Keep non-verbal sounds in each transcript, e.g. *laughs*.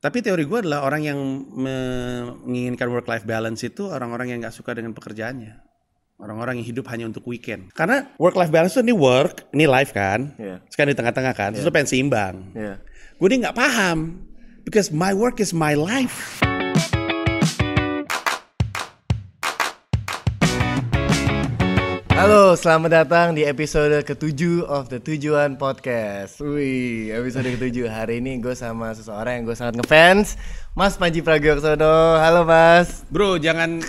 Tapi teori gue adalah orang yang menginginkan work life balance itu orang-orang yang nggak suka dengan pekerjaannya. Orang-orang yang hidup hanya untuk weekend. Karena work life balance itu ini work, ini life kan. Yeah. Iya. Sekarang di tengah-tengah kan. Yeah. Terus iya. pengen seimbang. Yeah. Gue ini nggak paham. Because my work is my life. Halo, selamat datang di episode ketujuh of the Tujuan Podcast. Wih, episode ketujuh hari ini gue sama seseorang yang gue sangat ngefans, Mas Panji Pragiwaksono. Halo Mas. Bro, jangan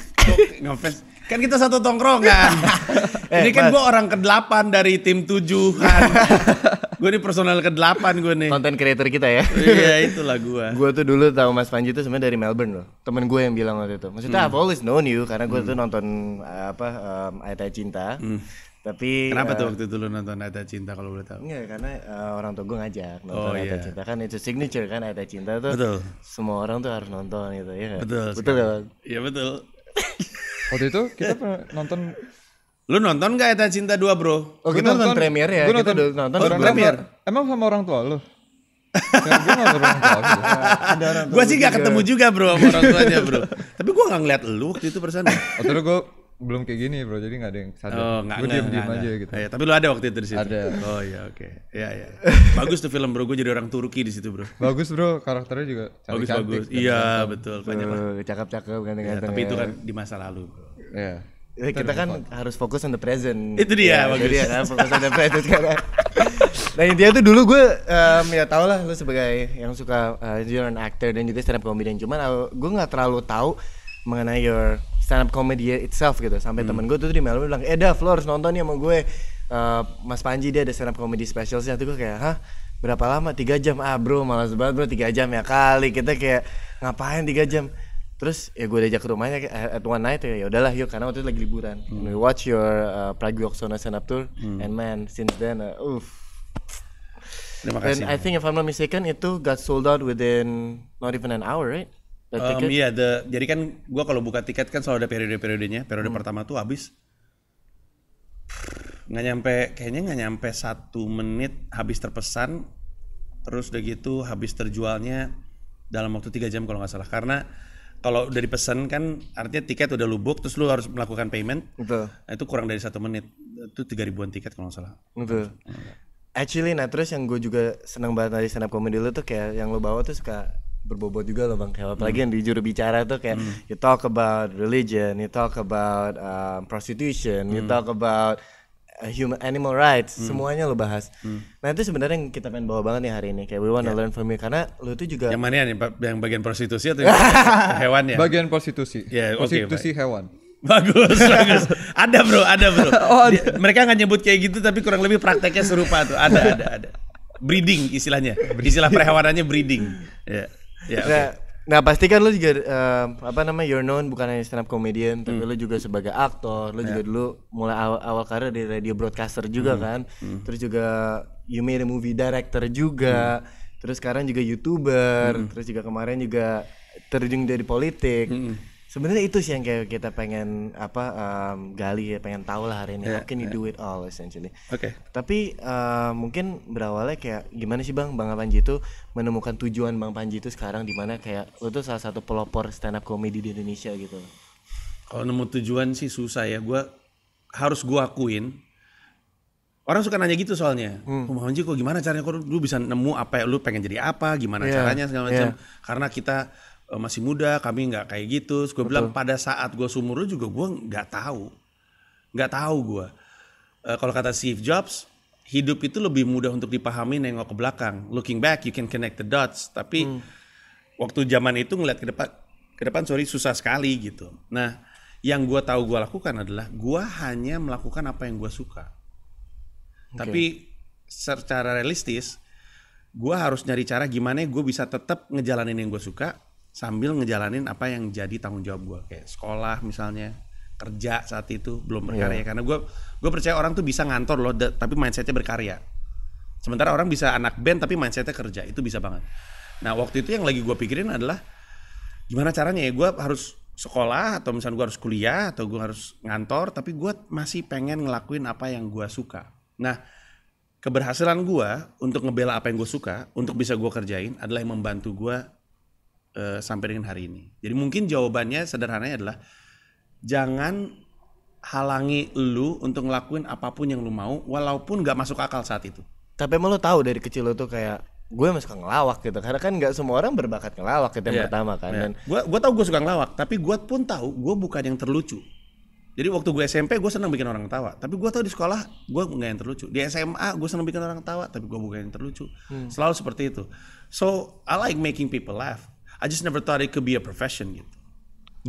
ngefans. Kan kita satu tongkrongan. *laughs* eh, ini kan gue orang ke-8 dari tim tujuh. *laughs* gue nih personal ke delapan gue nih. Konten creator kita ya. Iya, itulah gue. gue tuh dulu tau Mas Panji tuh sebenarnya dari Melbourne loh. Temen gue yang bilang waktu itu. Maksudnya hmm. I've always known you karena gue hmm. tuh nonton eh, apa um, Ayat Cinta. Hmm. Tapi Kenapa uh, tuh eh, waktu itu lu nonton Ayat Cinta kalau boleh tahu? Enggak, karena uh, orang tua gue ngajak nonton oh, Ayat yeah. Iya. Cinta kan itu signature kan Ayat Cinta tuh. Betul. Semua orang tuh harus nonton gitu ya. Betul. Betul Iya betul. Waktu itu kita pernah nonton Lu nonton gak Eta Cinta 2 bro? Oh kita nonton, premier ya, gua nonton, kita udah nonton, nonton premier. Emang sama orang tua lu? *laughs* gue sih gak ketemu juga bro sama orang tuanya bro Tapi gue gak ngeliat lu waktu itu persen Waktu oh, itu gue belum kayak gini bro jadi gak ada yang sadar oh, gue diem diem aja gitu ya, tapi lu ada waktu itu di situ ada oh iya oke okay. Iya ya *laughs* bagus tuh film bro gue jadi orang Turki di situ bro bagus bro karakternya juga bagus cantik, bagus iya betul banyak cakep cakep ganteng ganteng iya, tapi itu kan di masa lalu bro ya kita kan harus fokus on the present. Itu dia, ya, bagus. Itu ya kan fokus on the present karena. *laughs* Nah intinya tuh dulu gue um, ya tau lah lu sebagai yang suka uh, you're an actor dan juga stand up comedian. Cuman eh, gue nggak terlalu tahu mengenai your stand up comedy itself gitu. Sampai hmm. temen gue tuh di Melbourne bilang, eh Dav lo harus nonton nih sama gue. Uh, Mas Panji dia ada stand up comedy specialsnya tuh gue kayak, hah berapa lama? Tiga jam? Ah bro malas banget bro tiga jam ya kali kita kayak ngapain tiga jam? terus ya gue diajak ke rumahnya at one night ya, ya udahlah yuk karena waktu itu lagi liburan hmm. we watch your uh, Prague Yoksona stand up tour hmm. and man since then uh, uff Terima kasih. And I think if I'm not mistaken itu got sold out within not even an hour, right? The um, iya, yeah, the, jadi kan gue kalau buka tiket kan selalu ada periode-periodenya. Periode hmm. pertama tuh habis nggak nyampe, kayaknya nggak nyampe satu menit habis terpesan. Terus udah gitu habis terjualnya dalam waktu tiga jam kalau nggak salah. Karena kalau udah dipesan kan artinya tiket udah lubuk terus lu harus melakukan payment. Betul. Nah, itu kurang dari satu menit. Itu tiga ribuan tiket kalau nggak salah. Betul. Actually nah terus yang gue juga senang banget dari stand up comedy lu tuh kayak yang lu bawa tuh suka berbobot juga loh bang kayak apalagi mm. yang di juru bicara tuh kayak mm. you talk about religion, you talk about um, prostitution, mm. you hmm. talk about Uh, human animal rights hmm. semuanya lo bahas hmm. nah itu sebenarnya yang kita pengen bawa banget nih hari ini kayak we wanna yeah. learn from you karena lo itu juga yang mana ya, nih yang bagian prostitusi atau yang *laughs* hewan ya bagian prostitusi yeah, ya, prostitusi okay, hewan bagus *laughs* bagus ada bro ada bro *laughs* oh, ada. mereka nggak nyebut kayak gitu tapi kurang lebih prakteknya serupa tuh ada ada ada breeding istilahnya istilah perhewanannya breeding ya yeah. yeah, okay. Nah pasti kan lo juga uh, apa namanya you're known bukan hanya stand up comedian tapi hmm. lo juga sebagai aktor lo yeah. juga ya. dulu mulai awal, awal karir di radio broadcaster juga hmm. kan hmm. terus juga you made a movie director juga hmm. terus sekarang juga youtuber hmm. terus juga kemarin juga terjun dari politik hmm sebenarnya itu sih yang kayak kita pengen apa um, gali ya pengen tahu lah hari ini yeah, how can you yeah. do it all essentially oke okay. tapi uh, mungkin berawalnya kayak gimana sih bang bang Panji itu menemukan tujuan bang Panji itu sekarang di mana kayak lu tuh salah satu pelopor stand up comedy di Indonesia gitu kalau nemu tujuan sih susah ya gue harus gue akuin Orang suka nanya gitu soalnya, hmm. Oh, bang Panji kok gimana caranya kok lu bisa nemu apa ya, lu pengen jadi apa, gimana yeah, caranya segala macam. Yeah. Karena kita Eh, masih muda kami nggak kayak gitu gue bilang pada saat gue sumur lu juga gue nggak tahu nggak tahu gue uh, kalau kata Steve Jobs hidup itu lebih mudah untuk dipahami nengok ke belakang looking back you can connect the dots tapi hmm. waktu zaman itu ngeliat ke depan ke depan sorry susah sekali gitu nah yang gue tahu gue lakukan adalah gue hanya melakukan apa yang gue suka okay. tapi secara realistis gue harus nyari cara gimana gue bisa tetap ngejalanin yang gue suka sambil ngejalanin apa yang jadi tanggung jawab gue kayak sekolah misalnya kerja saat itu belum berkarya yeah. karena gue gue percaya orang tuh bisa ngantor loh de, tapi mindsetnya berkarya sementara orang bisa anak band tapi mindsetnya kerja itu bisa banget nah waktu itu yang lagi gue pikirin adalah gimana caranya ya gue harus sekolah atau misalnya gue harus kuliah atau gue harus ngantor tapi gue masih pengen ngelakuin apa yang gue suka nah keberhasilan gue untuk ngebela apa yang gue suka untuk bisa gue kerjain adalah yang membantu gue uh, sampai dengan hari ini. Jadi mungkin jawabannya sederhananya adalah jangan halangi lu untuk ngelakuin apapun yang lu mau walaupun gak masuk akal saat itu. Tapi emang lu tahu dari kecil lu tuh kayak gue masuk suka ngelawak gitu karena kan nggak semua orang berbakat ngelawak gitu yang yeah. pertama kan. Yeah. Dan gue gue tahu gue suka ngelawak tapi gue pun tahu gue bukan yang terlucu. Jadi waktu gue SMP gue senang bikin orang ketawa, tapi gue tau di sekolah gue nggak yang terlucu. Di SMA gue senang bikin orang ketawa, tapi gue bukan yang terlucu. Hmm. Selalu seperti itu. So I like making people laugh I just never thought it could be a profession gitu.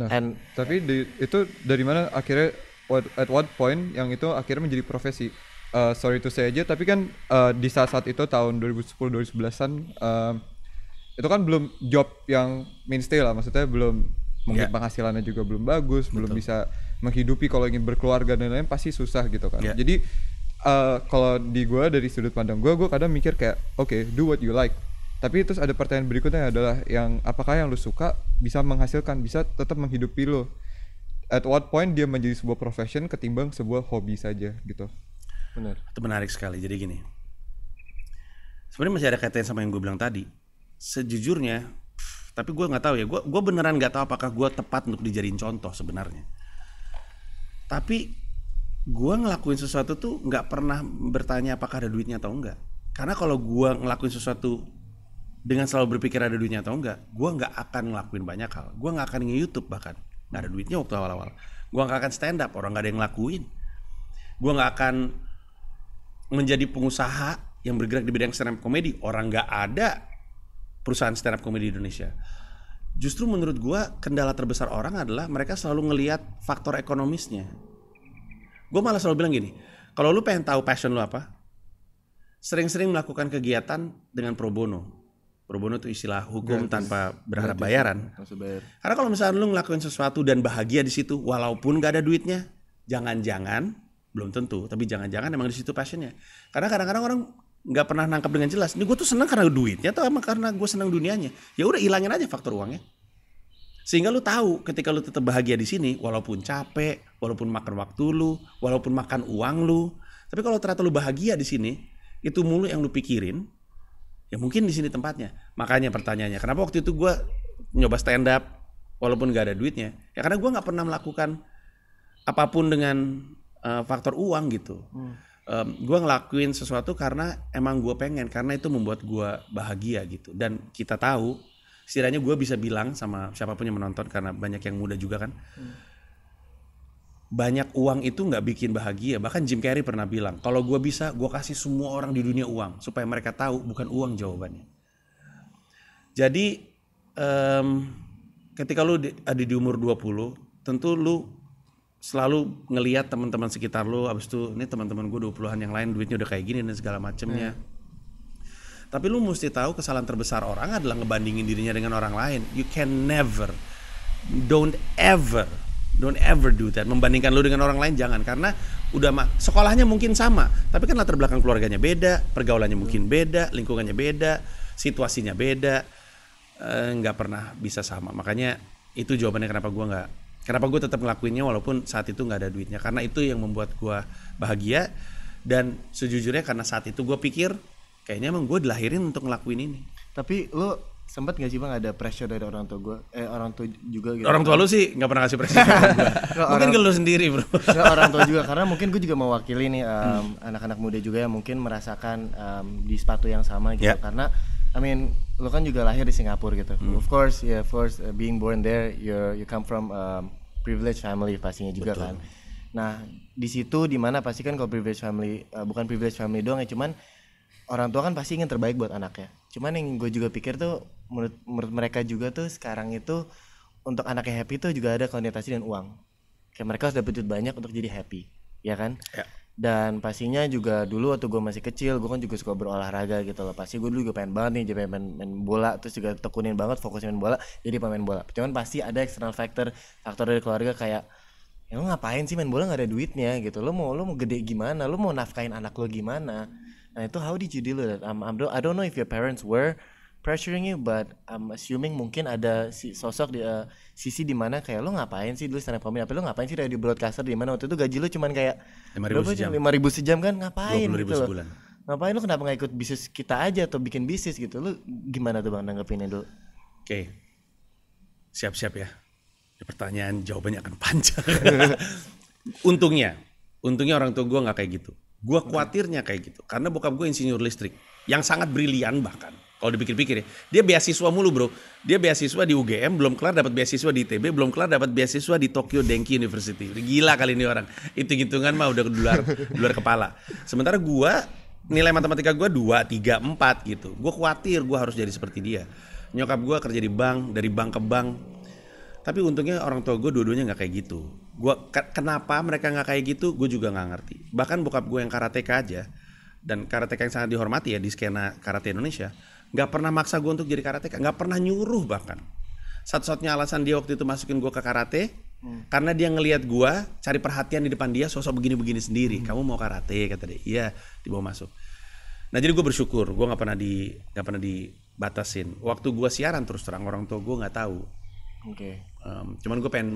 Nah, And, tapi di, itu dari mana akhirnya at what point yang itu akhirnya menjadi profesi? Uh, sorry to say aja, tapi kan uh, di saat-saat itu tahun 2010-2011an uh, um, itu kan belum job yang mainstay lah, maksudnya belum mungkin yeah. penghasilannya juga belum bagus, Betul. belum bisa menghidupi kalau ingin berkeluarga dan lain-lain pasti susah gitu kan. Yeah. Jadi uh, kalau di gua dari sudut pandang gua, gua kadang mikir kayak oke okay, do what you like, tapi terus ada pertanyaan berikutnya adalah yang apakah yang lo suka bisa menghasilkan bisa tetap menghidupi lo at what point dia menjadi sebuah profession ketimbang sebuah hobi saja gitu benar itu menarik sekali jadi gini sebenarnya masih ada kaitannya sama yang gue bilang tadi sejujurnya tapi gue nggak tahu ya gue gue beneran nggak tahu apakah gue tepat untuk dijadiin contoh sebenarnya tapi gue ngelakuin sesuatu tuh nggak pernah bertanya apakah ada duitnya atau enggak karena kalau gue ngelakuin sesuatu dengan selalu berpikir ada duitnya atau enggak, gue nggak akan ngelakuin banyak hal. Gue nggak akan nge-youtube bahkan. Nggak ada duitnya waktu awal-awal. Gue nggak akan stand up, orang nggak ada yang ngelakuin. Gue nggak akan menjadi pengusaha yang bergerak di bidang stand up comedy. Orang nggak ada perusahaan stand up comedy di Indonesia. Justru menurut gue kendala terbesar orang adalah mereka selalu ngelihat faktor ekonomisnya. Gue malah selalu bilang gini, kalau lu pengen tahu passion lu apa, sering-sering melakukan kegiatan dengan pro bono Pro itu istilah hukum gratis. tanpa berharap gratis. bayaran. Iya. Bayar. Karena kalau misalnya lu ngelakuin sesuatu dan bahagia di situ walaupun gak ada duitnya, jangan-jangan belum tentu, tapi jangan-jangan emang di situ passionnya. Karena kadang-kadang orang nggak pernah nangkap dengan jelas. Ini gue tuh seneng karena duitnya atau emang karena gue seneng dunianya. Ya udah ilangin aja faktor uangnya. Sehingga lu tahu ketika lu tetap bahagia di sini, walaupun capek, walaupun makan waktu lu, walaupun makan uang lu, tapi kalau ternyata lu bahagia di sini, itu mulu yang lu pikirin, ya mungkin di sini tempatnya makanya pertanyaannya kenapa waktu itu gue nyoba stand up walaupun gak ada duitnya ya karena gue nggak pernah melakukan apapun dengan uh, faktor uang gitu hmm. um, gue ngelakuin sesuatu karena emang gue pengen karena itu membuat gue bahagia gitu dan kita tahu setidaknya gue bisa bilang sama siapapun yang menonton karena banyak yang muda juga kan hmm banyak uang itu nggak bikin bahagia. Bahkan Jim Carrey pernah bilang, kalau gue bisa, gue kasih semua orang di dunia uang supaya mereka tahu bukan uang jawabannya. Jadi um, ketika lu di, ada di umur 20, tentu lu selalu ngeliat teman-teman sekitar lu, abis itu ini teman-teman gue 20 puluhan yang lain duitnya udah kayak gini dan segala macemnya. Hmm. Tapi lu mesti tahu kesalahan terbesar orang adalah ngebandingin dirinya dengan orang lain. You can never, don't ever Don't ever do that. Membandingkan lu dengan orang lain jangan karena udah mah sekolahnya mungkin sama, tapi kan latar belakang keluarganya beda, pergaulannya mungkin beda, lingkungannya beda, situasinya beda, eh, nggak e, pernah bisa sama. Makanya itu jawabannya kenapa gue nggak, kenapa gue tetap ngelakuinnya walaupun saat itu nggak ada duitnya. Karena itu yang membuat gue bahagia dan sejujurnya karena saat itu gue pikir kayaknya emang gue dilahirin untuk ngelakuin ini. Tapi lo sempat gak sih bang ada pressure dari orang tua gue eh orang tua juga gitu orang tua lu sih nggak pernah kasih pressure gua. *laughs* mungkin ke lu sendiri bro ke orang tua juga karena mungkin gue juga mewakili nih anak-anak um, hmm. muda juga yang mungkin merasakan um, di sepatu yang sama gitu yeah. karena I mean lu kan juga lahir di Singapura gitu hmm. of course yeah of course uh, being born there you you come from um, privileged family pastinya juga Betul. kan nah di situ dimana pasti kan kalau privileged family uh, bukan privileged family doang ya cuman orang tua kan pasti ingin terbaik buat anaknya cuman yang gue juga pikir tuh menurut menurut mereka juga tuh sekarang itu untuk anaknya happy tuh juga ada konotasi dan uang kayak mereka harus dapat duit banyak untuk jadi happy ya kan ya. dan pastinya juga dulu waktu gue masih kecil gue kan juga suka berolahraga gitu loh pasti gue dulu juga pengen banget nih jadi main, main bola terus juga tekunin banget fokus main bola jadi pemain bola cuman pasti ada external factor faktor dari keluarga kayak ya lo ngapain sih main bola gak ada duitnya gitu lo mau lo mau gede gimana lo mau nafkain anak lo gimana Nah itu how did you deal with it? Um, I'm, I don't know if your parents were pressuring you, but I'm assuming mungkin ada si sosok di uh, sisi di mana kayak lo ngapain sih dulu stand up comedy? Apa lo ngapain sih dari broadcaster di mana waktu itu gaji lo cuman kayak lima ribu sejam, lima ribu sejam kan ngapain? Gitu Dua ribu gitu sebulan. Lo. Ngapain lo kenapa gak ikut bisnis kita aja atau bikin bisnis gitu? Lo gimana tuh bang nanggepinnya dulu? Oke, okay. siap-siap ya. ya. Pertanyaan jawabannya akan panjang. *laughs* untungnya, untungnya orang tua gue nggak kayak gitu gue khawatirnya kayak gitu karena bokap gue insinyur listrik yang sangat brilian bahkan kalau dipikir-pikir ya. Dia beasiswa mulu, Bro. Dia beasiswa di UGM, belum kelar dapat beasiswa di ITB, belum kelar dapat beasiswa di Tokyo Denki University. Gila kali ini orang. itu hitungan mah udah luar luar *laughs* kepala. Sementara gue nilai matematika gue 2, 3, 4 gitu. gue khawatir gue harus jadi seperti dia. Nyokap gue kerja di bank, dari bank ke bank. Tapi untungnya orang tua gue dua-duanya gak kayak gitu gua kenapa mereka nggak kayak gitu gue juga nggak ngerti bahkan bokap gue yang karateka aja dan karateka yang sangat dihormati ya di skena karate Indonesia nggak pernah maksa gue untuk jadi karateka nggak pernah nyuruh bahkan satu-satunya alasan dia waktu itu masukin gue ke karate hmm. karena dia ngelihat gue cari perhatian di depan dia sosok begini-begini sendiri hmm. kamu mau karate kata dia iya dibawa masuk nah jadi gue bersyukur gue nggak pernah di nggak pernah dibatasin waktu gue siaran terus terang orang tua gue nggak tahu oke okay. um, cuman gue pengen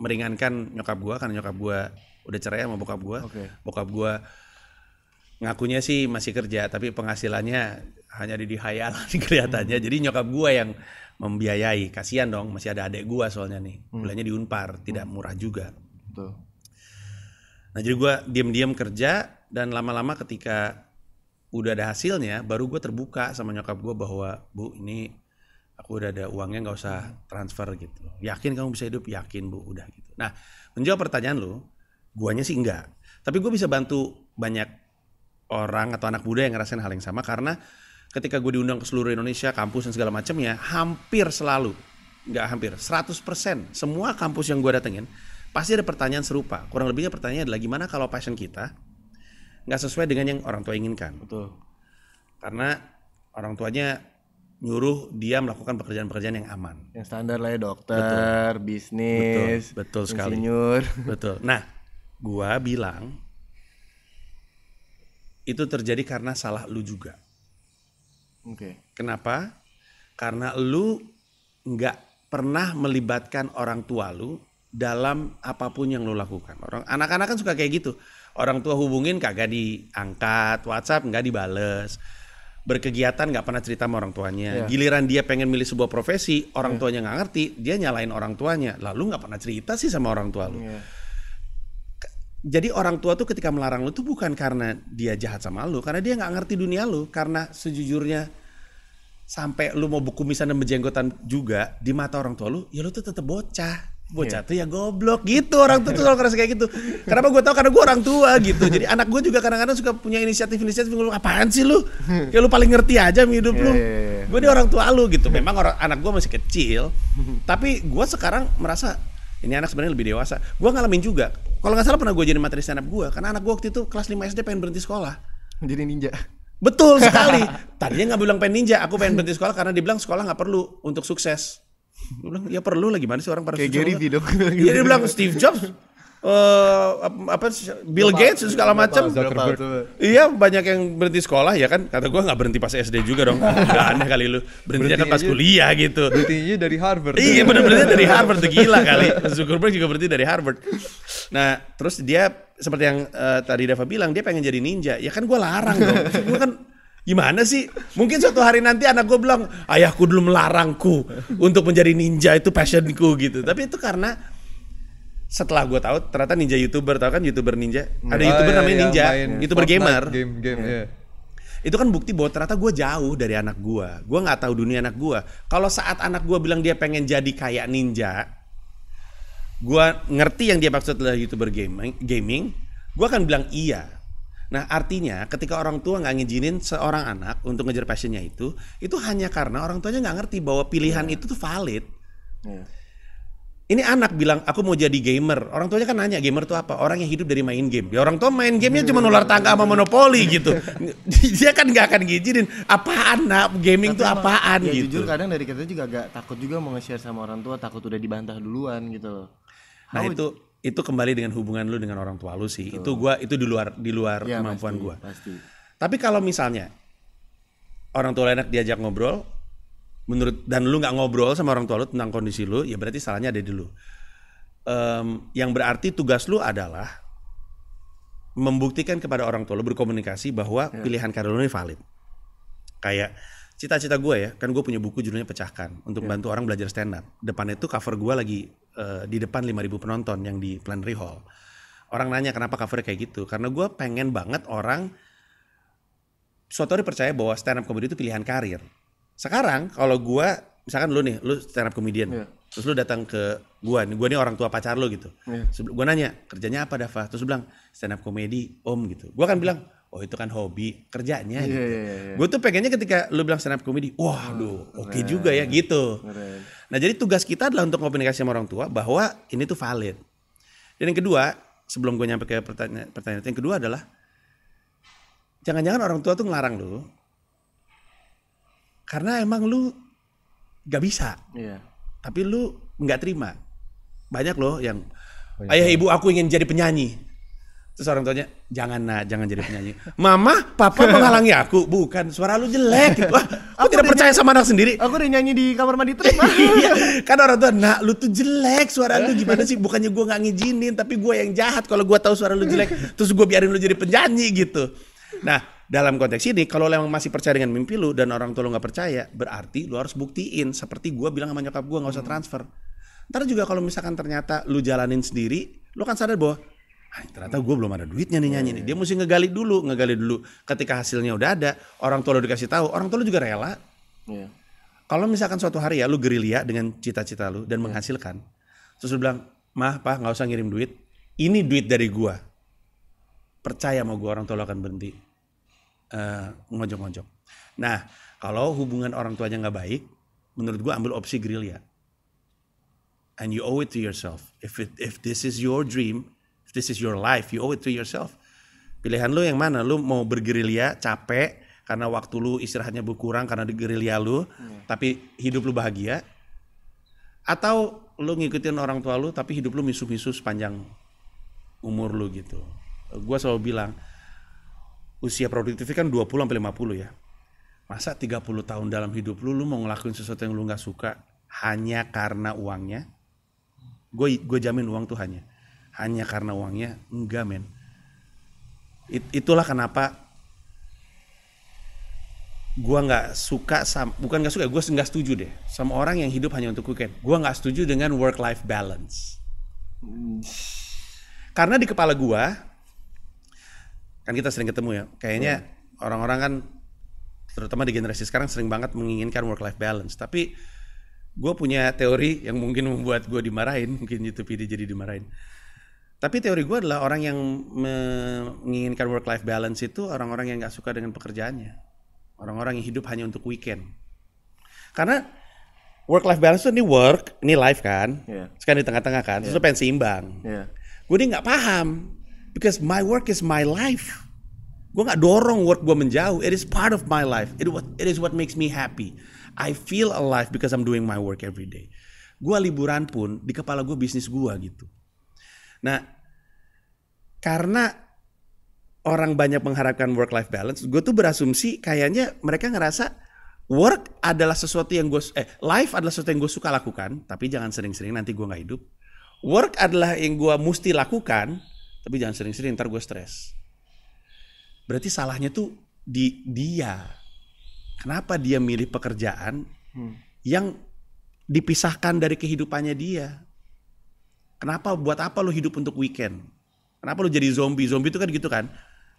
meringankan nyokap gue karena nyokap gue udah cerai sama bokap gue okay. bokap gue ngakunya sih masih kerja tapi penghasilannya hanya di dihayal *laughs* kelihatannya hmm. jadi nyokap gue yang membiayai kasihan dong masih ada adik gue soalnya nih hmm. bulannya diunpar tidak hmm. murah juga Betul. nah jadi gue diam-diam kerja dan lama-lama ketika udah ada hasilnya baru gue terbuka sama nyokap gue bahwa bu ini aku udah ada uangnya nggak usah hmm. transfer gitu yakin kamu bisa hidup yakin bu udah gitu nah menjawab pertanyaan lu guanya sih enggak tapi gue bisa bantu banyak orang atau anak muda yang ngerasain hal yang sama karena ketika gue diundang ke seluruh Indonesia kampus dan segala macamnya hampir selalu nggak hampir 100% semua kampus yang gue datengin pasti ada pertanyaan serupa kurang lebihnya pertanyaannya adalah gimana kalau passion kita nggak sesuai dengan yang orang tua inginkan betul karena orang tuanya nyuruh dia melakukan pekerjaan-pekerjaan yang aman. Yang standar lah ya dokter, betul. bisnis, betul, betul sekali. Insinyur. *laughs* Betul. Nah, gua bilang itu terjadi karena salah lu juga. Oke. Okay. Kenapa? Karena lu nggak pernah melibatkan orang tua lu dalam apapun yang lu lakukan. Orang anak-anak kan suka kayak gitu. Orang tua hubungin kagak diangkat, WhatsApp nggak dibales berkegiatan nggak pernah cerita sama orang tuanya. Yeah. Giliran dia pengen milih sebuah profesi, orang yeah. tuanya nggak ngerti, dia nyalain orang tuanya. Lalu nggak pernah cerita sih sama orang tua lu. Yeah. Iya. Jadi orang tua tuh ketika melarang lu tuh bukan karena dia jahat sama lu, karena dia nggak ngerti dunia lu, karena sejujurnya sampai lu mau buku misalnya berjenggotan juga di mata orang tua lu, ya lu tuh tetap bocah bocah jatuh tuh ya goblok gitu orang tua tuh selalu ngerasa kayak gitu kenapa gue tau karena gue orang tua gitu jadi anak gue juga kadang-kadang suka punya inisiatif inisiatif gue apaan sih lu ya lu paling ngerti aja hidup lu iya, iya, iya. gue dia orang tua lu gitu memang orang anak gue masih kecil tapi gue sekarang merasa ini anak sebenarnya lebih dewasa gue ngalamin juga kalau nggak salah pernah gue jadi materi stand up gue karena anak gue waktu itu kelas 5 SD pengen berhenti sekolah jadi ninja betul sekali *laughs* tadinya nggak bilang pengen ninja aku pengen berhenti sekolah karena dibilang sekolah nggak perlu untuk sukses Gue bilang ya perlu lah gimana sih orang pada kayak Gary dong Iya dia bilang Steve Jobs Uh, apa Bill Bapak, Gates segala macam iya banyak yang berhenti sekolah ya kan kata gue nggak berhenti pas SD juga dong gak aneh kali lu berhentinya kan pas kuliah gitu berhentinya dari Harvard iya bener benar dari Harvard tuh gila kali Zuckerberg juga berhenti dari Harvard nah terus dia seperti yang uh, tadi Dava bilang dia pengen jadi ninja ya kan gue larang dong gue kan Gimana sih? Mungkin suatu hari nanti anak gue bilang, ayahku dulu melarangku untuk menjadi ninja itu passionku gitu. Tapi itu karena setelah gue tahu ternyata ninja youtuber tau kan youtuber ninja ada oh, youtuber iya, namanya iya, ninja main, youtuber Fortnite, gamer game game yeah iya. itu kan bukti bahwa ternyata gue jauh dari anak gue gue nggak tahu dunia anak gue kalau saat anak gue bilang dia pengen jadi kayak ninja gue ngerti yang dia maksud adalah youtuber gaming gaming gue akan bilang iya Nah artinya ketika orang tua nggak ngizinin seorang anak untuk ngejar passionnya itu, itu hanya karena orang tuanya nggak ngerti bahwa pilihan yeah. itu tuh valid. Yeah. Ini anak bilang aku mau jadi gamer. Orang tuanya kan nanya gamer tuh apa? Orang yang hidup dari main game. Ya orang tua main gamenya cuma nular tangga sama monopoli gitu. *laughs* Dia kan nggak akan ngizinin. apa anak gaming Tapi tuh apaan ya, gitu. Jujur kadang dari kita juga agak takut juga mau nge-share sama orang tua. Takut udah dibantah duluan gitu Nah How itu itu kembali dengan hubungan lu dengan orang tua lu sih. Betul. Itu gua itu di luar di luar ya, kemampuan pasti, gua. Pasti. Tapi kalau misalnya orang tua enak diajak ngobrol menurut dan lu nggak ngobrol sama orang tua lu tentang kondisi lu, ya berarti salahnya ada di lu. Um, yang berarti tugas lu adalah membuktikan kepada orang tua lu berkomunikasi bahwa ya. pilihan karir lu ini valid. Kayak cita-cita gue ya kan gue punya buku judulnya pecahkan untuk yeah. bantu orang belajar stand up Depan itu cover gue lagi uh, di depan 5000 penonton yang di Plenary Hall orang nanya kenapa covernya kayak gitu karena gue pengen banget orang suatu hari percaya bahwa stand up comedy itu pilihan karir sekarang kalau gue misalkan lu nih lu stand up comedian yeah. terus lu datang ke gue nih gue nih orang tua pacar lu gitu yeah. Ya. gue nanya kerjanya apa Dava terus lu bilang stand up comedy om gitu gue kan bilang oh itu kan hobi kerjanya yeah, gitu. Yeah, yeah, yeah. Gue tuh pengennya ketika lu bilang stand up comedy, wah aduh oke okay juga ya gitu. Keren. Nah jadi tugas kita adalah untuk komunikasi sama orang tua bahwa ini tuh valid. Dan yang kedua, sebelum gue nyampe ke pertanyaan, pertanyaan yang kedua adalah, jangan-jangan orang tua tuh ngelarang lu, karena emang lu gak bisa, yeah. tapi lu nggak terima. Banyak loh yang, ayah ibu aku ingin jadi penyanyi, Terus orang tuanya, jangan nak, jangan jadi penyanyi. Mama, papa menghalangi aku. Bukan, suara lu jelek. Gitu. Wah, aku, aku tidak percaya sama anak sendiri. Aku udah nyanyi di kamar mandi terus. *laughs* iya, kan orang tua, nak lu tuh jelek suara lu gimana sih? Bukannya gue gak ngijinin, tapi gue yang jahat kalau gue tahu suara lu jelek. Terus gue biarin lu jadi penyanyi gitu. Nah, dalam konteks ini, kalau lo emang masih percaya dengan mimpi lu dan orang tua lu gak percaya, berarti lu harus buktiin. Seperti gue bilang sama nyokap gue, gak usah hmm. transfer. Ntar juga kalau misalkan ternyata lu jalanin sendiri, lu kan sadar bahwa ternyata gue belum ada duitnya nih nyanyi nih. Dia mesti ngegali dulu, ngegali dulu. Ketika hasilnya udah ada, orang tua lo dikasih tahu, orang tua lo juga rela. Yeah. Kalau misalkan suatu hari ya lu gerilya dengan cita-cita lu dan yeah. menghasilkan, terus lu bilang, mah pak nggak usah ngirim duit, ini duit dari gue. Percaya mau gue orang tua lo akan berhenti uh, ngojok-ngojok. Nah kalau hubungan orang tuanya nggak baik, menurut gue ambil opsi gerilya. And you owe it to yourself. If it, if this is your dream, This is your life. You owe it to yourself. Pilihan lu yang mana? Lu mau bergerilya, capek karena waktu lu istirahatnya berkurang karena di gerilya lu, yeah. tapi hidup lu bahagia. Atau lu ngikutin orang tua lu tapi hidup lu misu-misu sepanjang umur lu gitu. Gua selalu bilang usia produktif kan 20 sampai 50 ya. Masa 30 tahun dalam hidup lu lu mau ngelakuin sesuatu yang lu nggak suka hanya karena uangnya? Gue gue jamin uang tuh hanya hanya karena uangnya enggak men It, itulah kenapa gua nggak suka sama, bukan nggak suka gua nggak setuju deh sama orang yang hidup hanya untuk weekend gua nggak setuju dengan work life balance karena di kepala gua kan kita sering ketemu ya kayaknya orang hmm. orang-orang kan terutama di generasi sekarang sering banget menginginkan work life balance tapi gue punya teori yang mungkin membuat gue dimarahin mungkin YouTube ini jadi dimarahin tapi teori gue adalah orang yang menginginkan work life balance itu orang-orang yang nggak suka dengan pekerjaannya, orang-orang yang hidup hanya untuk weekend. Karena work life balance itu ini work, ini life kan, yeah. sekarang di tengah-tengah kan, yeah. terus pengen seimbang. Yeah. Gue ini nggak paham, because my work is my life. Gue nggak dorong work gue menjauh. It is part of my life. It what it is what makes me happy. I feel alive because I'm doing my work every day. Gue liburan pun di kepala gue bisnis gue gitu Nah, karena orang banyak mengharapkan work life balance, gue tuh berasumsi kayaknya mereka ngerasa work adalah sesuatu yang gue eh life adalah sesuatu yang gue suka lakukan, tapi jangan sering-sering nanti gue nggak hidup. Work adalah yang gue mesti lakukan, tapi jangan sering-sering ntar gue stres. Berarti salahnya tuh di dia. Kenapa dia milih pekerjaan hmm. yang dipisahkan dari kehidupannya dia? Kenapa buat apa lu hidup untuk weekend? Kenapa lu jadi zombie? Zombie itu kan gitu kan.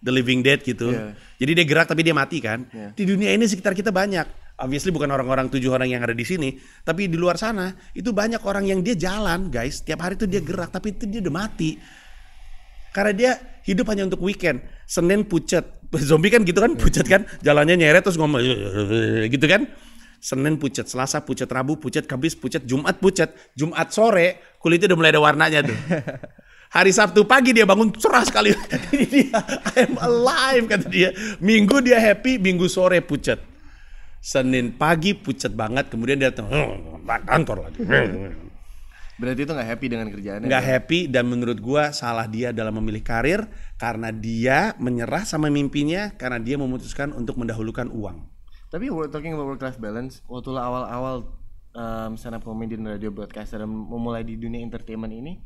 The Living Dead gitu. Yeah. Jadi dia gerak tapi dia mati kan. Yeah. Di dunia ini sekitar kita banyak. Obviously bukan orang-orang tujuh orang yang ada di sini, tapi di luar sana itu banyak orang yang dia jalan, guys. Tiap hari itu dia gerak tapi itu dia udah mati. Karena dia hidup hanya untuk weekend. Senin pucet. *laughs* Zombie kan gitu kan, pucet kan. Jalannya nyeret terus ngomong *laughs* gitu kan. Senin pucat, Selasa pucat, Rabu pucat, Kamis pucat, Jumat pucat. Jumat sore kulitnya udah mulai ada warnanya tuh. *laughs* Hari Sabtu pagi dia bangun cerah sekali. *laughs* Ini dia, I am alive kata dia. Minggu dia happy, minggu sore pucat. Senin pagi pucat banget, kemudian dia datang hmm, kantor lagi. Berarti itu gak happy dengan kerjaannya? Gak ya? happy dan menurut gua salah dia dalam memilih karir karena dia menyerah sama mimpinya karena dia memutuskan untuk mendahulukan uang. Tapi we're talking about work life balance. Waktu awal-awal um, stand up radio broadcaster dan memulai di dunia entertainment ini,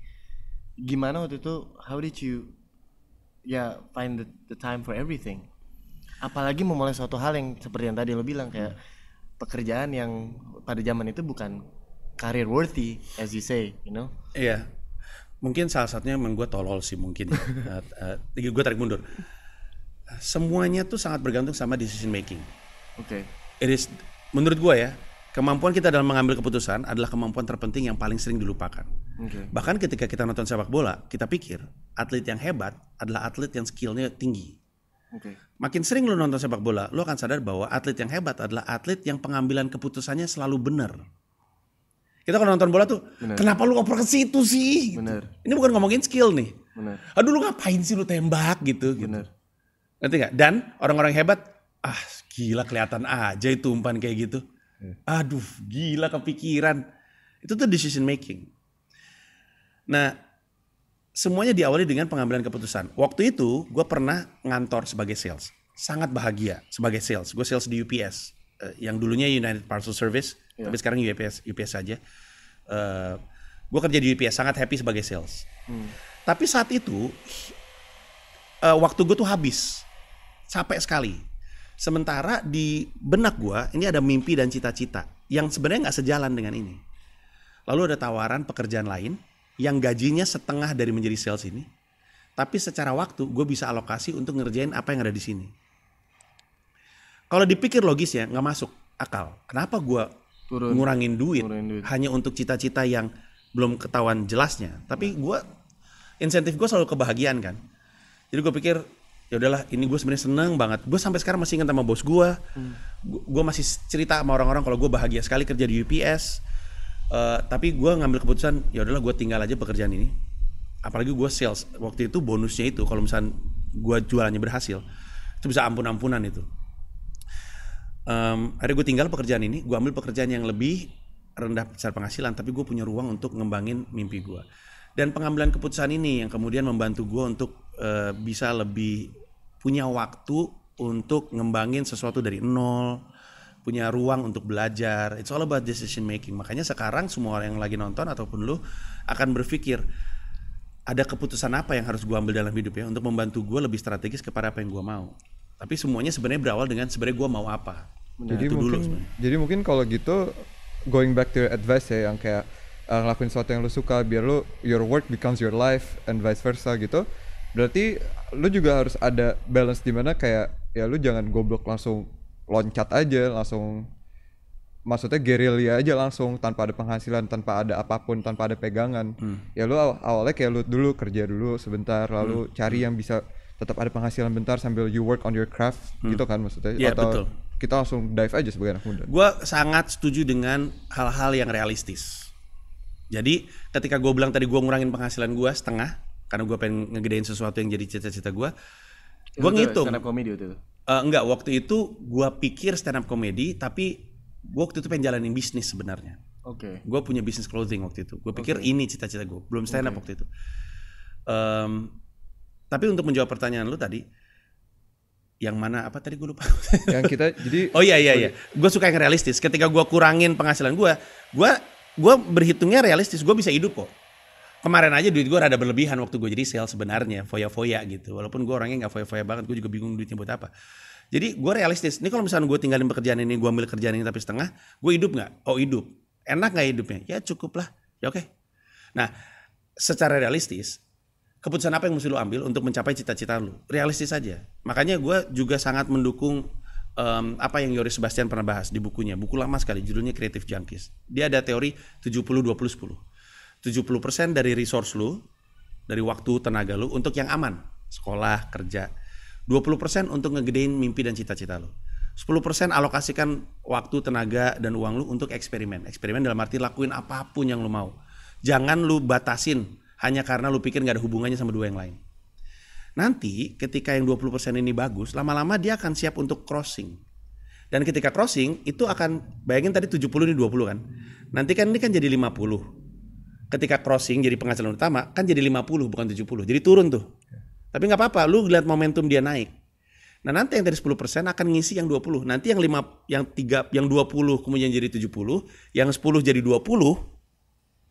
gimana waktu itu? How did you ya yeah, find the, the time for everything? Apalagi memulai suatu hal yang seperti yang tadi lo bilang kayak pekerjaan yang pada zaman itu bukan career worthy as you say, you know? Iya. Yeah. Mungkin salah satunya emang gue tolol sih mungkin. uh, uh, gue tarik mundur. Semuanya tuh sangat bergantung sama decision making Oke. Okay. It menurut gue ya kemampuan kita dalam mengambil keputusan adalah kemampuan terpenting yang paling sering dilupakan. Okay. Bahkan ketika kita nonton sepak bola, kita pikir atlet yang hebat adalah atlet yang skillnya tinggi. Okay. Makin sering lu nonton sepak bola, lu akan sadar bahwa atlet yang hebat adalah atlet yang pengambilan keputusannya selalu benar. Kita kalau nonton bola tuh, bener. kenapa lu ngoper ke situ sih? Bener. Gitu. Ini bukan ngomongin skill nih. Bener. Aduh lu ngapain sih lu tembak gitu. Bener. gitu. Ngerti gak? Dan orang-orang hebat ah gila kelihatan aja itu umpan kayak gitu. Iya. Aduh, gila kepikiran. Itu tuh decision making. Nah, semuanya diawali dengan pengambilan keputusan. Waktu itu gue pernah ngantor sebagai sales. Sangat bahagia sebagai sales. Gue sales di UPS. Eh, yang dulunya United Parcel Service, Ya. tapi sekarang UPS UPS saja. Uh, eh, gue kerja di UPS, sangat happy sebagai sales. Hmm. Tapi saat itu, uh, waktu gue tuh habis. Capek sekali Sementara di benak gue ini ada mimpi dan cita-cita yang sebenarnya nggak sejalan dengan ini. Lalu ada tawaran pekerjaan lain yang gajinya setengah dari menjadi sales ini. Tapi secara waktu gue bisa alokasi untuk ngerjain apa yang ada di sini. Kalau dipikir logis ya nggak masuk akal. Kenapa gue ngurangin duit, ngurangin duit hanya untuk cita-cita yang belum ketahuan jelasnya. Tapi gue insentif gue selalu kebahagiaan kan. Jadi gue pikir ya udahlah ini gue sebenarnya seneng banget gue sampai sekarang masih ingat sama bos gue hmm. gue masih cerita sama orang-orang kalau gue bahagia sekali kerja di UPS uh, eh, tapi gue ngambil keputusan ya udahlah gue tinggal aja pekerjaan ini apalagi gue sales waktu itu bonusnya itu kalau misalnya gue jualannya berhasil itu bisa ampun-ampunan itu um, akhirnya gue tinggal pekerjaan ini gue ambil pekerjaan yang lebih rendah secara penghasilan tapi gue punya ruang untuk ngembangin mimpi gue dan pengambilan keputusan ini yang kemudian membantu gue untuk uh, bisa lebih punya waktu untuk ngembangin sesuatu dari nol, punya ruang untuk belajar. It's all about decision making. Makanya sekarang semua orang yang lagi nonton ataupun lu akan berpikir ada keputusan apa yang harus gue ambil dalam hidup ya untuk membantu gue lebih strategis kepada apa yang gue mau. Tapi semuanya sebenarnya berawal dengan sebenarnya gue mau apa. Nah, jadi itu mungkin, dulu jadi mungkin kalau gitu going back to your advice ya yang kayak eh, ngelakuin sesuatu yang lu suka biar lu your work becomes your life and vice versa gitu berarti lu juga harus ada balance di mana kayak ya lu jangan goblok langsung loncat aja langsung maksudnya gerilya aja langsung tanpa ada penghasilan tanpa ada apapun tanpa ada pegangan hmm. ya lu aw awalnya kayak lu dulu kerja dulu sebentar lalu hmm. cari yang bisa tetap ada penghasilan bentar sambil you work on your craft hmm. gitu kan maksudnya yeah, atau betul. kita langsung dive aja sebagai anak muda gue sangat setuju dengan hal-hal yang realistis jadi ketika gue bilang tadi gue ngurangin penghasilan gue setengah karena gue pengen ngegedein sesuatu yang jadi cita-cita gue gue ngitung stand up comedy waktu itu uh, enggak waktu itu gue pikir stand up comedy tapi gue waktu itu pengen jalanin bisnis sebenarnya oke okay. gue punya bisnis clothing waktu itu gue pikir okay. ini cita-cita gue belum stand up okay. waktu itu um, tapi untuk menjawab pertanyaan lu tadi yang mana apa tadi gue lupa *laughs* yang kita jadi oh iya iya iya gue suka yang realistis ketika gue kurangin penghasilan gue gue gue berhitungnya realistis gue bisa hidup kok kemarin aja duit gue rada berlebihan waktu gue jadi sales sebenarnya foya-foya gitu walaupun gue orangnya nggak foya-foya banget gue juga bingung duitnya buat apa jadi gue realistis ini kalau misalnya gue tinggalin pekerjaan ini gue ambil kerjaan ini tapi setengah gue hidup nggak oh hidup enak nggak hidupnya ya cukup lah ya oke okay. nah secara realistis keputusan apa yang mesti lo ambil untuk mencapai cita-cita lo realistis saja makanya gue juga sangat mendukung um, apa yang Yoris Sebastian pernah bahas di bukunya buku lama sekali judulnya Creative Junkies dia ada teori 70 20 10 70% dari resource lu, dari waktu, tenaga lu untuk yang aman, sekolah, kerja. 20% untuk ngegedein mimpi dan cita-cita lu. 10% alokasikan waktu, tenaga, dan uang lu untuk eksperimen. Eksperimen dalam arti lakuin apapun yang lu mau. Jangan lu batasin hanya karena lu pikir gak ada hubungannya sama dua yang lain. Nanti ketika yang 20% ini bagus, lama-lama dia akan siap untuk crossing. Dan ketika crossing itu akan bayangin tadi 70 ini 20 kan. Nanti kan ini kan jadi 50 ketika crossing jadi penghasilan utama kan jadi 50 bukan 70. Jadi turun tuh. Tapi nggak apa-apa, lu lihat momentum dia naik. Nah, nanti yang dari 10% akan ngisi yang 20. Nanti yang 5 yang 3 yang 20 kemudian jadi 70, yang 10 jadi 20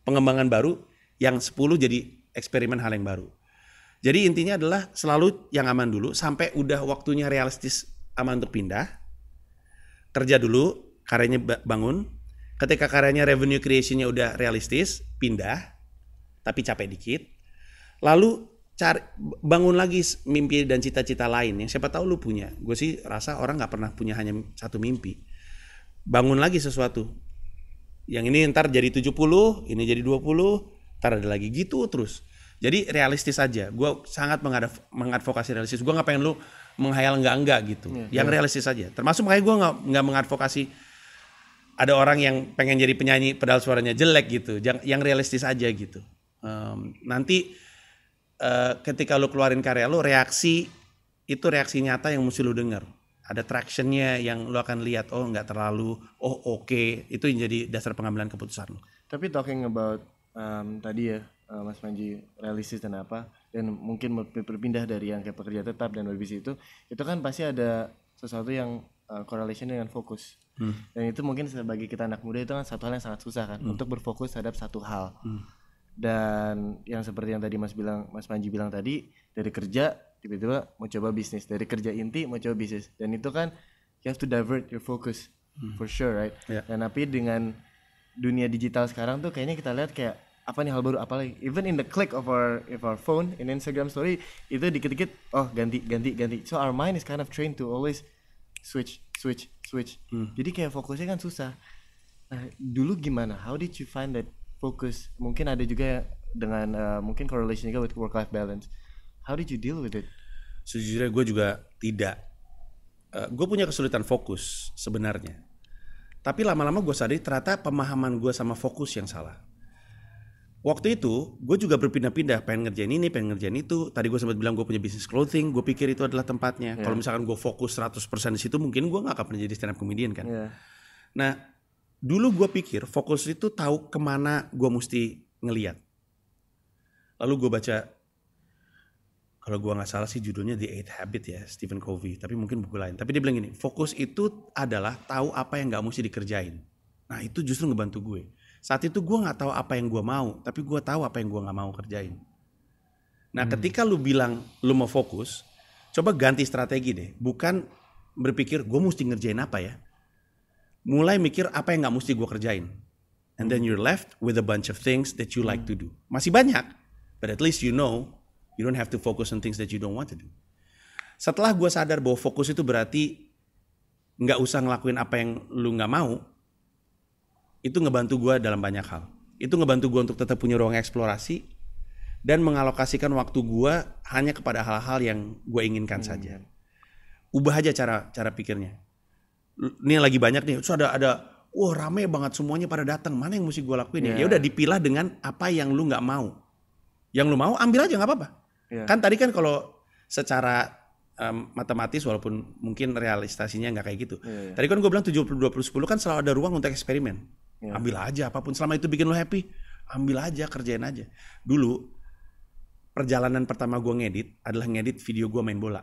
pengembangan baru, yang 10 jadi eksperimen hal yang baru. Jadi intinya adalah selalu yang aman dulu sampai udah waktunya realistis aman untuk pindah. Kerja dulu, karyanya bangun, ketika karyanya revenue creationnya udah realistis pindah tapi capek dikit lalu cari bangun lagi mimpi dan cita-cita lain yang siapa tahu lu punya gue sih rasa orang nggak pernah punya hanya satu mimpi bangun lagi sesuatu yang ini ntar jadi 70 ini jadi 20 ntar ada lagi gitu terus jadi realistis aja gue sangat mengadvokasi realistis gue nggak pengen lu menghayal enggak enggak gitu yeah, yang yeah. realistis aja termasuk makanya gue nggak nggak mengadvokasi ada orang yang pengen jadi penyanyi pedal suaranya jelek gitu yang, yang realistis aja gitu um, nanti uh, ketika lu keluarin karya lu reaksi itu reaksi nyata yang mesti lu denger ada tractionnya yang lu akan lihat oh nggak terlalu oh oke okay. itu yang jadi dasar pengambilan keputusan lu tapi talking about um, tadi ya eh, Mas Manji realistis dan apa dan mungkin berpindah dari yang kayak pekerja tetap dan berbisnis itu itu kan pasti ada sesuatu yang uh, eh, correlation dengan fokus hmm. dan itu mungkin sebagai kita anak muda itu kan satu hal yang sangat susah kan hmm. untuk berfokus terhadap satu hal hmm. dan yang seperti yang tadi mas bilang mas Panji bilang tadi dari kerja tiba-tiba mau coba bisnis dari kerja inti mau coba bisnis dan itu kan you have to divert your focus hmm. for sure right yeah. dan tapi dengan dunia digital sekarang tuh kayaknya kita lihat kayak apa nih hal baru apa lagi even in the click of our of our phone in Instagram story itu dikit-dikit oh ganti ganti ganti so our mind is kind of trained to always switch switch switch hmm. jadi kayak fokusnya kan susah nah dulu gimana how did you find that focus mungkin ada juga dengan uh, mungkin correlation juga with work life balance how did you deal with it sejujurnya gue juga tidak uh, eh, gue punya kesulitan fokus sebenarnya tapi lama-lama gue sadari ternyata pemahaman gue sama fokus yang salah waktu itu gue juga berpindah-pindah pengen ngerjain ini pengen ngerjain itu tadi gue sempat bilang gue punya bisnis clothing gue pikir itu adalah tempatnya yeah. kalau misalkan gue fokus 100% di situ mungkin gue nggak akan menjadi stand up comedian kan yeah. nah dulu gue pikir fokus itu tahu kemana gue mesti ngeliat lalu gue baca kalau gue nggak salah sih judulnya The Eight Habit ya Stephen Covey tapi mungkin buku lain tapi dia bilang gini fokus itu adalah tahu apa yang nggak mesti dikerjain nah itu justru ngebantu gue saat itu gue nggak tahu apa yang gue mau, tapi gue tahu apa yang gue nggak mau kerjain. Nah, hmm. ketika lu bilang lu mau fokus, coba ganti strategi deh. Bukan berpikir gue mesti ngerjain apa ya. Mulai mikir apa yang nggak mesti gue kerjain. And then hmm. you're left with a bunch of things that you like hmm. to do. Masih banyak, but at least you know you don't have to focus on things that you don't want to do. Setelah gue sadar bahwa fokus itu berarti nggak usah ngelakuin apa yang lu nggak mau, itu ngebantu gue dalam banyak hal itu ngebantu gue untuk tetap punya ruang eksplorasi dan mengalokasikan waktu gue hanya kepada hal-hal yang gue inginkan hmm. saja ubah aja cara cara pikirnya ini lagi banyak nih terus ada ada wah rame banget semuanya pada datang mana yang mesti gue lakuin yeah. Iya. ya udah dipilah dengan apa yang lu nggak mau yang lu mau ambil aja nggak apa-apa yeah. kan tadi kan kalau secara um, matematis walaupun mungkin realisasinya nggak kayak gitu. Yeah, yeah. Tadi kan gue bilang 70 20 10 kan selalu ada ruang untuk eksperimen yeah. ambil aja apapun selama itu bikin lo happy ambil aja kerjain aja dulu perjalanan pertama gue ngedit adalah ngedit video gue main bola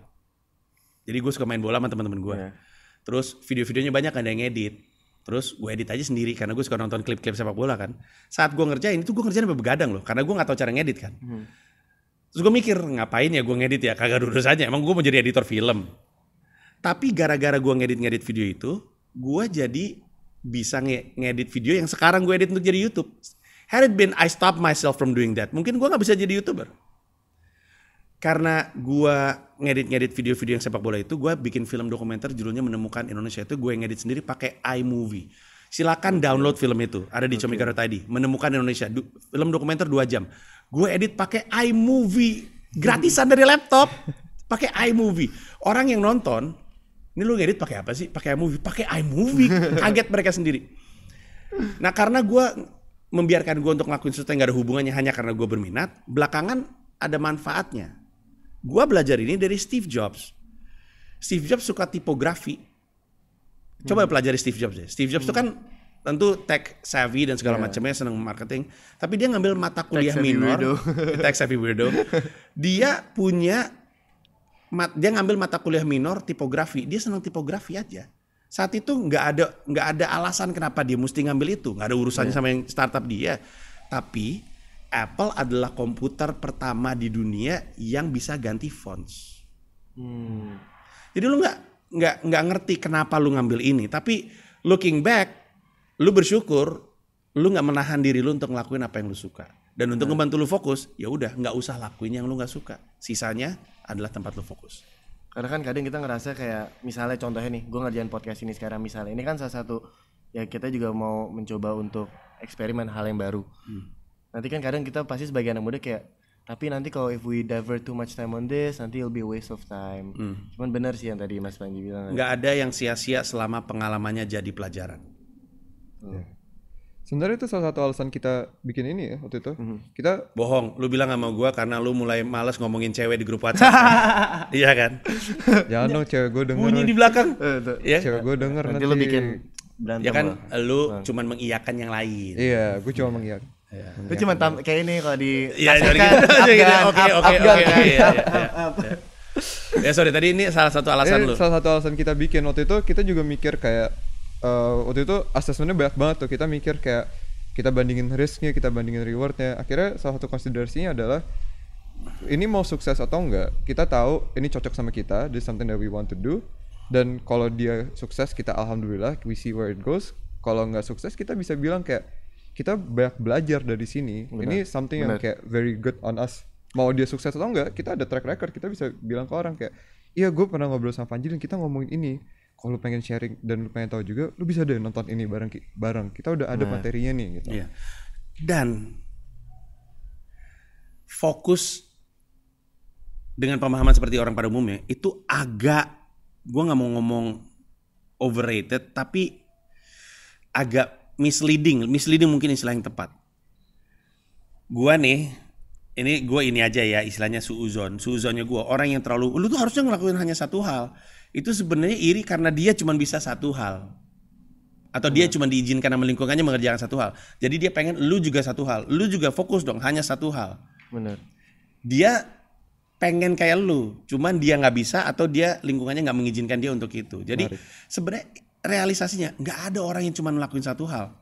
jadi gue suka main bola sama teman-teman gue yeah. terus video-videonya banyak ada yang ngedit terus gue edit aja sendiri karena gue suka nonton klip-klip sepak bola kan saat gue ngerjain itu gue ngerjain sampai begadang loh karena gue nggak tahu cara ngedit kan hmm. terus gue mikir ngapain ya gue ngedit ya kagak duduk aja emang gue mau jadi editor film tapi gara-gara gue ngedit-ngedit video itu gue jadi bisa nge ngedit video yang sekarang gue edit untuk jadi YouTube. Had it been I stop myself from doing that, mungkin gue nggak bisa jadi youtuber. Karena gue ngedit-ngedit video-video yang sepak bola itu, gue bikin film dokumenter judulnya Menemukan Indonesia itu gue ngedit sendiri pakai iMovie. Silakan download film itu, ada di okay. Comikaro tadi. Menemukan Indonesia, du film dokumenter 2 jam. Gue edit pakai iMovie gratisan dari laptop, *laughs* pakai iMovie. Orang yang nonton ini lu ngedit pakai apa sih? Pakai iMovie, pakai iMovie. *laughs* Kaget mereka sendiri. Nah karena gue membiarkan gue untuk ngelakuin sesuatu yang gak ada hubungannya hanya karena gue berminat, belakangan ada manfaatnya. Gue belajar ini dari Steve Jobs. Steve Jobs suka tipografi. Coba hmm. pelajari Steve Jobs ya. Steve Jobs itu kan hmm. kan tentu tech savvy dan segala yeah. macamnya seneng marketing, tapi dia ngambil mata kuliah tech minor, *laughs* tech savvy weirdo. dia punya mat, dia ngambil mata kuliah minor tipografi, dia senang tipografi aja. Saat itu nggak ada nggak ada alasan kenapa dia mesti ngambil itu, nggak ada urusannya yeah. sama yang startup dia. Tapi Apple adalah komputer pertama di dunia yang bisa ganti fonts. Hmm. Jadi lu nggak nggak nggak ngerti kenapa lu ngambil ini, tapi looking back, lu bersyukur lu nggak menahan diri lu untuk ngelakuin apa yang lu suka. Dan untuk nah. ngebantu lu fokus, ya udah nggak usah lakuin yang lu nggak suka. Sisanya adalah tempat lo fokus karena kan kadang kita ngerasa kayak misalnya contohnya nih gue ngerjain podcast ini sekarang misalnya ini kan salah satu ya kita juga mau mencoba untuk eksperimen hal yang baru hmm. nanti kan kadang kita pasti sebagai anak muda kayak tapi nanti kalau if we divert too much time on this nanti it'll be a waste of time hmm. cuman benar sih yang tadi mas Panji bilang Gak ada yang sia-sia selama pengalamannya jadi pelajaran hmm. Sebenarnya itu salah satu alasan kita bikin ini ya waktu itu. Mm-hmm. Kita bohong. Lu bilang sama gua karena lu mulai males ngomongin cewek di grup WhatsApp. *laughs* iya kan? Jangan dong cewek gua denger. Bunyi di belakang. Eh, iya. Cewek gua denger nanti. nanti. lu bikin berantem. Ya kan lo. lu nah. cuman mengiyakan yang lain. Iya, gua cuma mengiyakan. Ya. Itu cuma kayak ini kalau di Iya, jadi *laughs* gitu. Oke, oke, oke. Kan? Iya, iya, iya. Ya sorry tadi ini salah satu alasan lu. Salah satu alasan kita bikin waktu itu kita juga mikir kayak uh, waktu itu asesmennya banyak banget tuh kita mikir kayak kita bandingin risknya kita bandingin rewardnya akhirnya salah satu konsiderasinya adalah ini mau sukses atau enggak kita tahu ini cocok sama kita this something that we want to do dan kalau dia sukses kita alhamdulillah we see where it goes kalau nggak sukses kita bisa bilang kayak kita banyak belajar dari sini benar, ini something benar. yang kayak very good on us mau dia sukses atau enggak kita ada track record kita bisa bilang ke orang kayak iya gue pernah ngobrol sama Panji dan kita ngomongin ini kalau pengen sharing dan lu pengen tahu juga lu bisa deh nonton ini bareng bareng kita udah ada nah, materinya nih gitu iya. dan fokus dengan pemahaman seperti orang pada umumnya itu agak gue nggak mau ngomong overrated tapi agak misleading misleading mungkin istilah yang tepat gue nih ini gue ini aja ya istilahnya suuzon suuzonnya gue orang yang terlalu lu tuh harusnya ngelakuin hanya satu hal itu sebenarnya iri karena dia cuma bisa satu hal atau hmm. dia cuma diizinkan sama lingkungannya mengerjakan satu hal jadi dia pengen lu juga satu hal lu juga fokus dong hanya satu hal benar dia pengen kayak lu cuman dia nggak bisa atau dia lingkungannya nggak mengizinkan dia untuk itu jadi sebenarnya realisasinya nggak ada orang yang cuma melakukan satu hal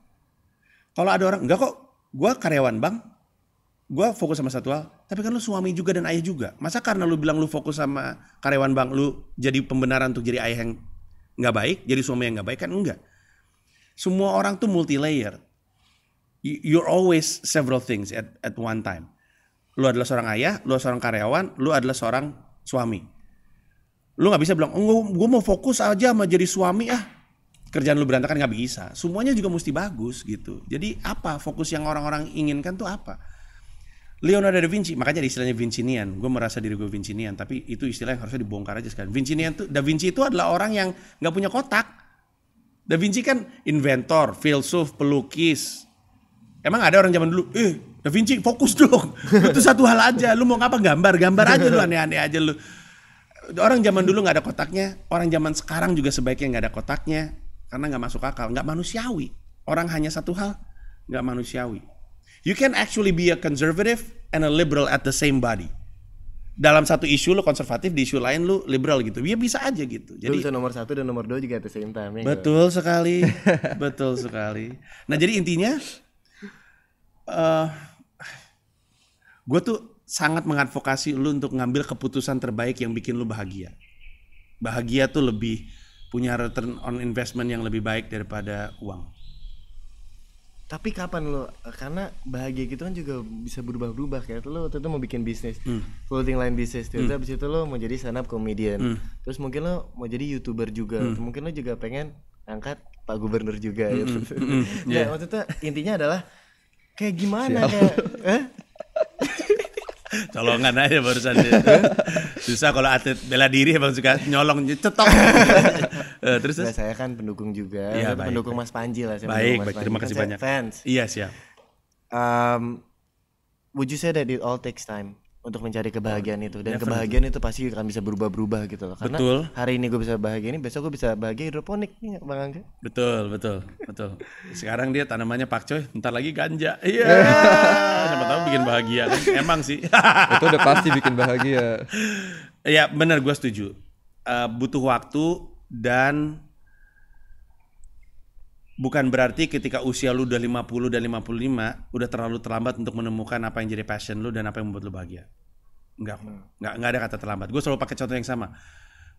kalau ada orang nggak kok gue karyawan bang gue fokus sama satu hal tapi kan lu suami juga dan ayah juga masa karena lu bilang lu fokus sama karyawan bank lu jadi pembenaran untuk jadi ayah yang nggak baik jadi suami yang nggak baik kan enggak semua orang tuh multi layer you're always several things at at one time lu adalah seorang ayah lu seorang karyawan lu adalah seorang suami lu nggak bisa bilang oh, gue mau fokus aja sama jadi suami ah kerjaan lu berantakan nggak bisa semuanya juga mesti bagus gitu jadi apa fokus yang orang-orang inginkan tuh apa Leonardo da Vinci, makanya istilahnya Vincinian. Gue merasa diri gue Vincinian, tapi itu istilah yang harusnya dibongkar aja sekarang. Vincinian tuh, Da Vinci itu adalah orang yang nggak punya kotak. Da Vinci kan inventor, filsuf, pelukis. Emang ada orang zaman dulu, eh Da Vinci fokus dong. *laughs* itu satu hal aja. Lu mau ngapa gambar, gambar aja lu aneh-aneh aja lu. Orang zaman dulu nggak ada kotaknya, orang zaman sekarang juga sebaiknya nggak ada kotaknya karena nggak masuk akal, nggak manusiawi. Orang hanya satu hal, nggak manusiawi. You can actually be a conservative and a liberal at the same body. Dalam satu isu lo konservatif, di isu lain lo liberal gitu. Ya bisa aja gitu. Jadi bisa nomor satu dan nomor dua juga at the same time. Ya betul gitu. sekali, *laughs* betul sekali. Nah jadi intinya, uh, eh, gue tuh sangat mengadvokasi lo untuk ngambil keputusan terbaik yang bikin lo bahagia. Bahagia tuh lebih punya return on investment yang lebih baik daripada uang tapi kapan lo eh, karena bahagia gitu kan juga bisa berubah-berubah kayak lo waktu itu mau bikin bisnis hmm. floating line bisnis terus hmm. abis itu lo mau jadi stand up comedian hmm. terus mungkin lo mau jadi youtuber juga mm. mungkin lo juga pengen angkat pak gubernur juga -hmm. hmm gitu. hmm. -hmm. Nah, yeah. waktu itu intinya adalah kayak gimana Siap. kayak eh? colongan aja barusan susah kalau atlet bela diri bang suka nyolong cetok eh, terus nah, saya kan pendukung juga ya, baik, pendukung baik. Mas Panji lah saya baik, baik Panji. terima kan kasih kan banyak fans iya siap um, would you say that it all takes time untuk mencari kebahagiaan itu dan kebahagiaan itu pasti akan bisa berubah-berubah gitu loh karena betul. hari ini gue bisa bahagia ini besok gue bisa bahagia hidroponik nih iya, bang Angga betul betul betul sekarang dia tanamannya pakcoy ntar lagi ganja iya yeah. *laughs* siapa tahu bikin bahagia kan emang sih *laughs* itu udah pasti bikin bahagia ya benar gue setuju uh, butuh waktu dan bukan berarti ketika usia lu udah 50 dan 55 udah terlalu terlambat untuk menemukan apa yang jadi passion lu dan apa yang membuat lu bahagia. Enggak, enggak, hmm. enggak ada kata terlambat. Gue selalu pakai contoh yang sama.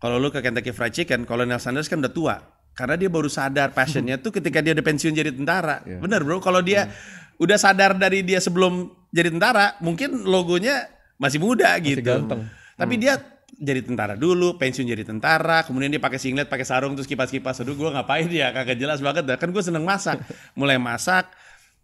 Kalau lu ke Kentucky Fried Chicken, Colonel Sanders kan udah tua. Karena dia baru sadar passionnya tuh ketika dia udah pensiun jadi tentara. Yeah. Bener bro, kalau dia yeah. Hmm. udah sadar dari dia sebelum jadi tentara, mungkin logonya masih muda masih gitu. Ganteng. Tapi hmm. dia jadi tentara dulu, pensiun jadi tentara, kemudian dia pakai singlet, pakai sarung, terus kipas-kipas. Aduh, gue ngapain dia? Ya? Kagak jelas banget. Dah. Kan gue seneng masak. *laughs* Mulai masak,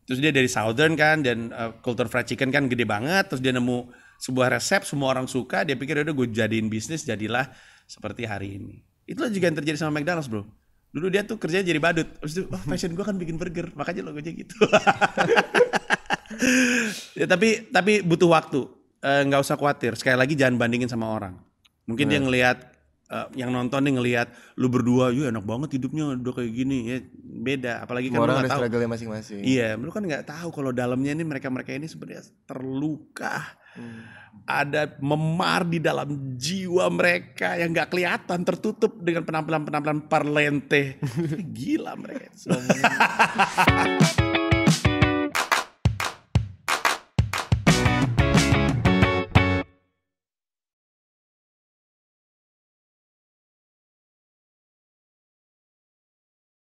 terus dia dari Southern kan, dan uh, culture fried chicken kan gede banget. Terus dia nemu sebuah resep, semua orang suka. Dia pikir, udah gue jadiin bisnis, jadilah seperti hari ini. Itulah juga yang terjadi sama McDonald's, bro. Dulu dia tuh kerjanya jadi badut. Terus itu, oh passion gue kan bikin burger. Makanya lo gue gitu. *laughs* ya, tapi tapi butuh waktu. Eh, nggak uh, usah khawatir. Sekali lagi jangan bandingin sama orang Mungkin nah. dia ngelihat uh, yang nonton nih ngelihat lu berdua, "Yo iya, enak banget hidupnya udah kayak gini." Ya beda, apalagi kan Orang lu enggak tahu. masing-masing. Iya, lu kan nggak tahu kalau dalamnya ini mereka-mereka ini sebenarnya terluka. Hmm. Ada memar di dalam jiwa mereka yang nggak kelihatan tertutup dengan penampilan-penampilan parlente. *laughs* Gila mereka. *laughs*